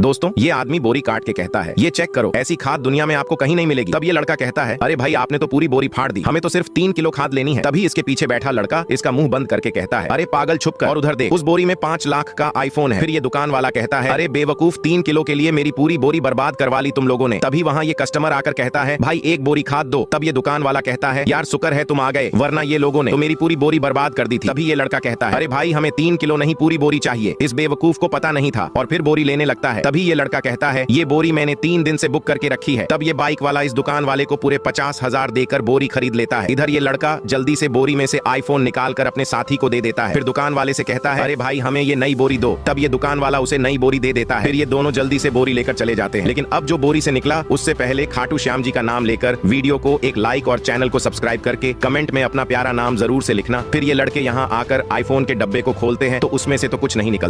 दोस्तों ये आदमी बोरी काट के कहता है ये चेक करो ऐसी खाद दुनिया में आपको कहीं नहीं मिलेगी तब ये लड़का कहता है अरे भाई आपने तो पूरी बोरी फाड़ दी हमें तो सिर्फ तीन किलो खाद लेनी है तभी इसके पीछे बैठा लड़का इसका मुंह बंद करके कहता है अरे पागल छुप कर और उधर देख उस बोरी में पांच लाख का आईफोन है फिर ये दुकान वाला कहता है अरे बेवकूफ तीन किलो के लिए मेरी पूरी बोरी बर्बाद करवा ली तुम लोगों ने तभी वहाँ ये कस्टमर आकर कहता है भाई एक बोरी खाद दो तब ये दुकान वाला कहता है यार शुक्र है तुम आ गए वरना ये लोगों ने तो मेरी पूरी बोरी बर्बाद कर दी थी तभी ये लड़का कहता है अरे भाई हमें तीन किलो नहीं पूरी बोरी चाहिए इस बेवकूफ को पता नहीं था और फिर बोरी लेने लगता है तभी ये लड़का कहता है ये बोरी मैंने तीन दिन से बुक करके रखी है तब ये बाइक वाला इस दुकान वाले को पूरे पचास हजार देकर बोरी खरीद लेता है इधर ये लड़का जल्दी से बोरी में से आईफोन निकाल कर अपने साथी को दे देता है फिर दुकान वाले से कहता है अरे भाई हमें ये नई बोरी दो तब ये दुकान वाला उसे नई बोरी दे देता है फिर ये दोनों जल्दी से बोरी लेकर चले जाते हैं लेकिन अब जो बोरी से निकला उससे पहले खाटू श्याम जी का नाम लेकर वीडियो को एक लाइक और चैनल को सब्सक्राइब करके कमेंट में अपना प्यारा नाम जरूर से लिखना फिर ये लड़के यहाँ आकर आईफोन के डब्बे को खोलते हैं तो उसमें से तो कुछ नहीं निकलता